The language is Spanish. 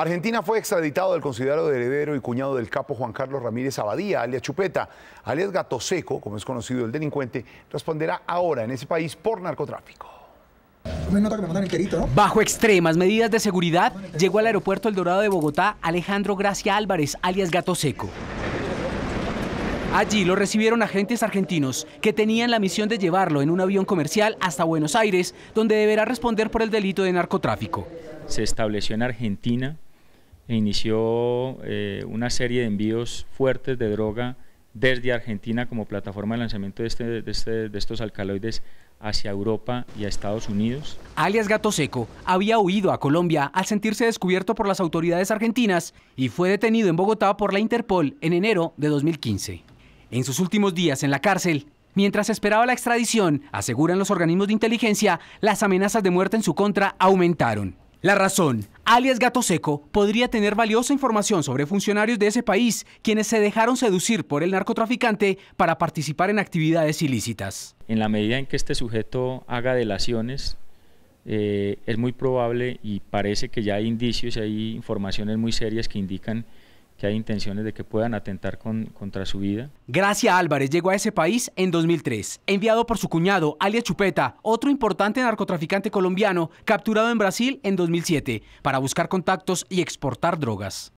Argentina fue extraditado del considerado heredero y cuñado del capo Juan Carlos Ramírez Abadía, alias Chupeta. Alias Gato Seco, como es conocido el delincuente, responderá ahora en ese país por narcotráfico. Bajo extremas medidas de seguridad, llegó al aeropuerto El Dorado de Bogotá Alejandro Gracia Álvarez, alias Gato Seco. Allí lo recibieron agentes argentinos que tenían la misión de llevarlo en un avión comercial hasta Buenos Aires, donde deberá responder por el delito de narcotráfico. Se estableció en Argentina inició eh, una serie de envíos fuertes de droga desde Argentina como plataforma de lanzamiento de, este, este, de, estos alcaloides hacia Europa y a Estados Unidos. Alias Gato Seco había huido a Colombia al sentirse descubierto por las autoridades argentinas y fue detenido en Bogotá por la Interpol en enero de 2015. En sus últimos días en la cárcel, mientras esperaba la extradición, aseguran los organismos de inteligencia, las amenazas de muerte en su contra aumentaron. La razón, alias Gato Seco, podría tener valiosa información sobre funcionarios de ese país quienes se dejaron seducir por el narcotraficante para participar en actividades ilícitas. En la medida en que este sujeto haga delaciones, eh, es muy probable y parece que ya hay indicios, y hay informaciones muy serias que indican que hay intenciones de que puedan atentar contra su vida. Gracia Álvarez llegó a ese país en 2003, enviado por su cuñado, Alia Chupeta, otro importante narcotraficante colombiano, capturado en Brasil en 2007, para buscar contactos y exportar drogas.